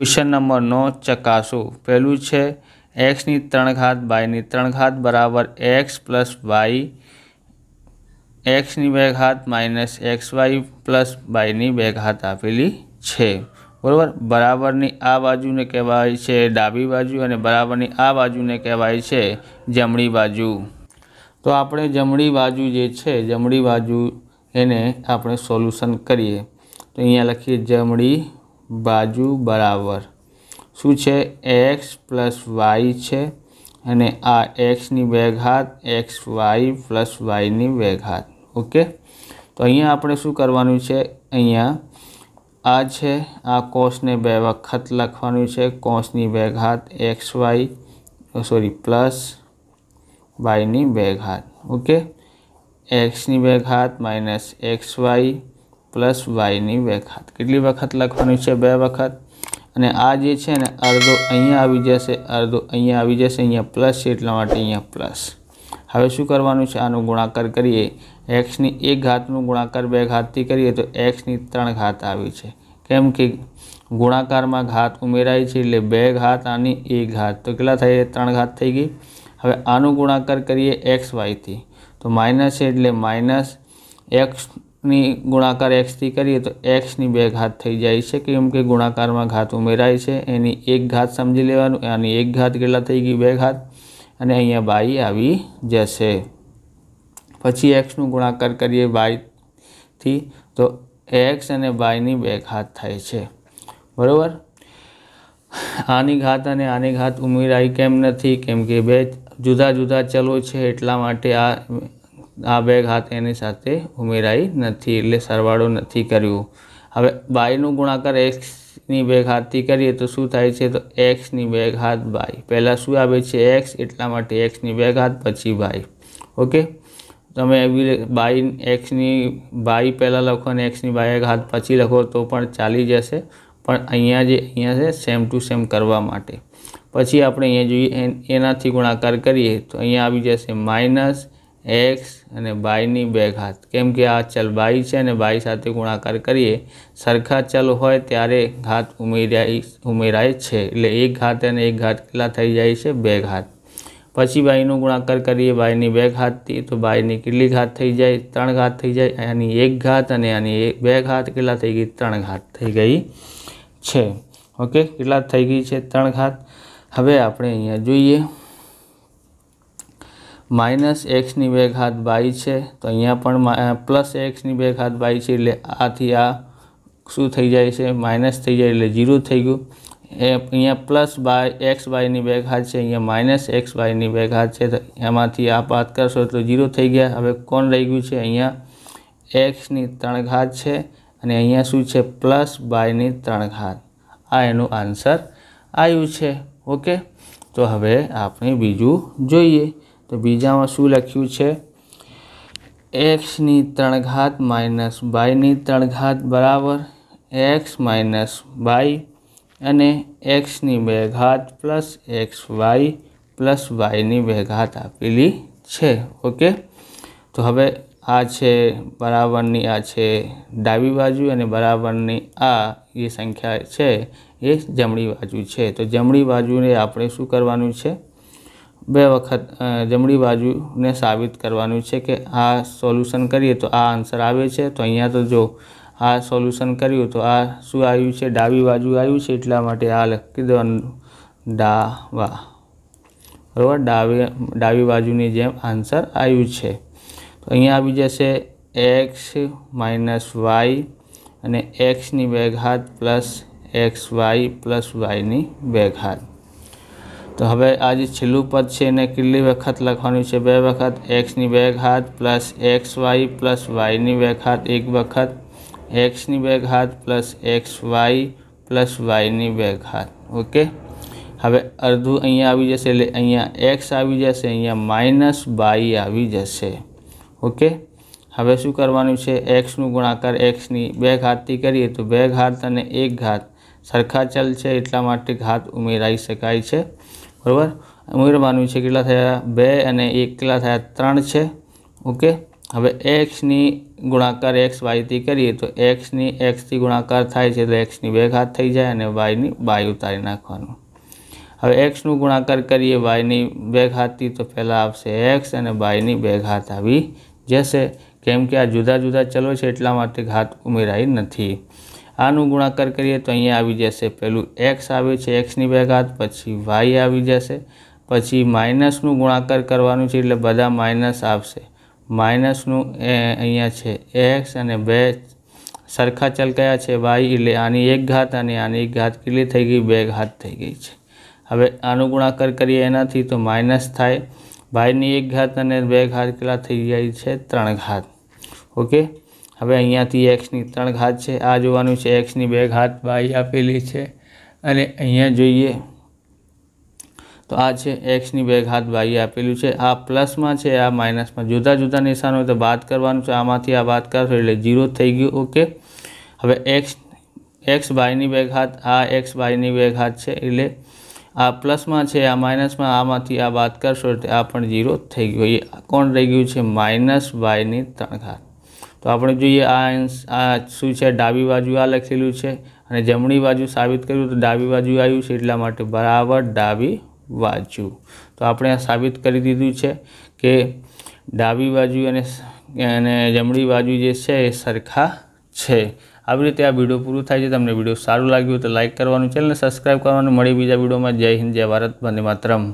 question number નો ચકાસો પહેલું છે એક્સની ત્રણ ઘાત બાયની ત્રણ ઘાત બરાબર એક્સ પ્લસ વાય એક્સની બે ઘાત માઇનસ એક્સ વાય પ્લસ બાયની બે ઘાત આપેલી છે બરાબર બરાબરની આ બાજુને કહેવાય છે ડાબી બાજુ અને બરાબરની આ બાજુને કહેવાય છે જમણી બાજુ તો આપણે જમણી બાજુ જે છે જમણી બાજુ એને આપણે સોલ્યુશન કરીએ તો અહીંયા લખીએ જમણી બાજુ બરાબર શું છે એક્સ પ્લસ વાય છે અને આ એક્સની બે એક્સ વાય પ્લસ વાયની બે ઓકે તો અહીંયા આપણે શું કરવાનું છે અહીંયા આ છે આ કોષને બે વખત લખવાનું છે કોષની બે એક્સ વાય સોરી પ્લસ વાયની બે ઓકે એક્સની બે માઇનસ એક્સ વાય પ્લસ વાયની વખત કેટલી વખત લખવાનું છે બે વખત અને આ જે છે ને અડધો અહીંયા આવી જશે અડધો અહીંયા આવી જશે અહીંયા પ્લસ છે એટલા માટે અહીંયા પ્લસ હવે શું કરવાનું છે આનું ગુણાકાર કરીએ એક્સની એક ઘાતનું ગુણાકાર બે ઘાતથી કરીએ તો એક્સની ત્રણ ઘાત આવી છે કેમ કે ગુણાકારમાં ઘાત ઉમેરાય છે એટલે બે ઘાત આની એક ઘાત તો કેટલા થાય ત્રણ ઘાત થઈ ગઈ હવે આનો ગુણાકાર કરીએ એક્સ વાયથી તો માઇનસ એટલે માઇનસ એક્સ ની ગુણાકાર એક્સથી કરીએ તો એક્સની બે ઘાત થઈ જાય છે કેમ કે ગુણાકારમાં ઘાત ઉમેરાય છે એની એક ઘાત સમજી લેવાનું આની એક ઘાત કેટલા થઈ ગઈ બે ઘાત અને અહીંયા બાઈ આવી જશે પછી એક્સનું ગુણાકાર કરીએ બાઈથી તો એક્સ અને બાઈની બે ઘાત થાય છે બરાબર આની ઘાત અને આની ઘાત ઉમેરાય કેમ નથી કેમ કે બે જુદા જુદા ચલો છે એટલા માટે આ આ બે ઘાત એની સાથે ઉમેરાઈ નથી એટલે સરવાળો નથી કર્યો હવે બાયનું ગુણાકાર એક્સની બે ઘાતથી કરીએ તો શું થાય છે તો એક્સની બે ઘાત બાય પહેલાં શું આવે છે એક્સ એટલા માટે એક્સની બે ઘાત પછી બાય ઓકે તમે એવી બાય એક્સની બાય પહેલાં લખો અને એક્સની બાય ઘાત પછી લખો તો પણ ચાલી જશે પણ અહીંયા જે અહીંયા છે સેમ ટુ સેમ કરવા માટે પછી આપણે અહીંયા જોઈએ એનાથી ગુણાકાર કરીએ તો અહીંયા આવી જશે માઇનસ x અને y ની બે ઘાત કેમ કે આ ચલ y છે અને y સાથે ગુણાકાર કરીએ સરખા ચલ હોય ત્યારે घात ઉમેરાય છે ઉમેરાય છે એટલે એક ઘાત અને એક ઘાત કેટલા થઈ જાય છે બે ઘાત પછી y નો ગુણાકાર કરીએ y ની બે ઘાત થી તો y ની કેટલી ઘાત થઈ જાય 3 ઘાત થઈ જાય આની એક ઘાત અને આની બે ઘાત કેટલા થઈ ગઈ 3 ઘાત થઈ ગઈ 6 ઓકે કેટલા થઈ ગઈ છે 3 ઘાત હવે આપણે અહીંયા જોઈએ માઇનસ એક્સની બે ઘાત બાય છે તો અહીંયા પણ પ્લસ એક્સની બે ઘાત બાય છે એટલે આથી આ શું થઈ જાય છે માઇનસ થઈ જાય એટલે જીરો થઈ ગયું એ અહીંયા પ્લસ બાય એક્સ બાયની બે ઘાત છે અહીંયા માઇનસ એક્સ બાયની બે ઘાત છે તો એમાંથી આ વાત કરશો એટલે ઝીરો થઈ ગયા હવે કોણ રહી ગયું છે અહીંયા એક્સની ત્રણ ઘાત છે અને અહીંયા શું છે પ્લસ બાયની ત્રણ ઘાત આ એનું આન્સર આવ્યું છે ઓકે તો હવે આપણે બીજું જોઈએ તો બીજામાં શું લખ્યું છે એક્સની ત્રણ ઘાત માઇનસ બાયની ત્રણ ઘાત બરાબર એક્સ માઇનસ બાય અને એક્સની બે ઘાત પ્લસ એક્સ વાય પ્લસ વાયની બે ઘાત આપેલી છે ઓકે તો હવે આ છે બરાબરની આ છે ડાબી બાજુ અને બરાબરની આ એ સંખ્યા છે એ જમણી બાજુ છે તો જમણી બાજુને આપણે શું કરવાનું છે બે વખત જમણી બાજુને સાબિત કરવાનું છે કે આ સોલ્યુશન કરીએ તો આ આન્સર આવે છે તો અહીંયા તો જો આ સોલ્યુશન કર્યું તો આ શું આવ્યું છે ડાબી બાજુ આવ્યું છે એટલા માટે આ લખી દેવાનું ડાવા બરાબર ડાબી ડાબી બાજુની જેમ આન્સર આવ્યું છે તો અહીંયા આવી જશે એક્સ માઇનસ વાય અને એક્સની બે ઘાત પ્લસ એક્સ વાય પ્લસ વાયની બે ઘાત તો હવે આ જે છેલ્લું પદ છે એને કેટલી વખત લખવાનું છે બે વખત એક્સની બે ઘાત પ્લસ એક્સ વાય પ્લસ વાયની બે ઘાત એક વખત એક્સની બે ઘાત પ્લસ એક્સ વાય પ્લસ વાયની બે ઘાત ઓકે હવે અડધું અહીંયા આવી જશે એટલે અહીંયા એક્સ આવી જશે અહીંયા માઇનસ વાય આવી જશે ઓકે હવે શું કરવાનું છે એક્સનું ગુણાકાર એક્સની બે ઘાતથી કરીએ તો બે ઘાત અને એક ઘાત સરખા ચલ છે એટલા માટે ઘાત ઉમેરાઈ શકાય છે બરાબર ઉમેર માનવી છે કેટલા થયા બે અને એક કેટલા થયા ત્રણ છે ઓકે હવે એક્સની ગુણાકાર એક્સ વાયથી કરીએ તો એક્સની એક્સથી ગુણાકાર થાય છે તો એક્સની બે ઘાત થઈ જાય અને વાયની બાય ઉતારી નાખવાનું હવે એક્સનું ગુણાકાર કરીએ વાયની બે ઘાતથી તો પહેલાં આવશે એક્સ અને બાયની બે ઘાત આવી જશે કેમ કે આ જુદા જુદા ચલો છે એટલા માટે ઘાત ઉમેરાઈ નથી આનું ગુણાકાર કરીએ તો અહીંયા આવી જશે પહેલું એક્સ આવે છે એક્સની બે ઘાત પછી વાય આવી જશે પછી માઇનસનું ગુણાકાર કરવાનું છે એટલે બધા માઇનસ આવશે માઇનસનું એ અહીંયા છે એક્સ અને બે સરખા ચલ કયા છે વાય એટલે આની એક ઘાત અને આની એક ઘાત કેટલી થઈ ગઈ બે ઘાત થઈ ગઈ છે હવે આનું ગુણાકાર કરીએ એનાથી તો માઇનસ થાય વાયની એક ઘાત અને બે ઘાત કેટલા થઈ જાય છે ત્રણ ઘાત ઓકે હવે અહીંયાથી એક્સની ત્રણ ઘાત છે આ જોવાનું છે એક્સની બે ઘાત બાઈ આપેલી છે અને અહીંયા જોઈએ તો આ છે એક્સની બે ઘાત બાઈ આપેલું છે આ પ્લસમાં છે આ માઇનસમાં જુદા જુદા નિશાન હોય તો બાદ કરવાનું છે આમાંથી આ બાદ કરશો એટલે જીરો થઈ ગયું ઓકે હવે એક્સ એક્સ બાયની બે ઘાત આ એક્સ બાયની બે ઘાત છે એટલે આ પ્લસમાં છે આ માઇનસમાં આમાંથી આ બાદ કરશો એટલે આ પણ જીરો થઈ ગયો એ કોણ રહી ગયું છે માઇનસ બાયની ત્રણ ઘાત તો આપણે જોઈએ આ શું છે ડાબી બાજુ આ લખેલું છે અને જમણી બાજુ સાબિત કર્યું તો ડાબી બાજુ આવ્યું છે એટલા માટે બરાબર ડાબી બાજુ તો આપણે આ સાબિત કરી દીધું છે કે ડાબી બાજુ અને અને જમણી બાજુ જે છે એ સરખા છે આવી રીતે આ વિડીયો પૂરું થાય છે તમને વિડીયો સારું લાગ્યું તો લાઇક કરવાનું ચેનલને સબસ્ક્રાઈબ કરવાનું મળી બીજા વિડીયોમાં જય હિન્દ જય ભારત વંદે માતરમ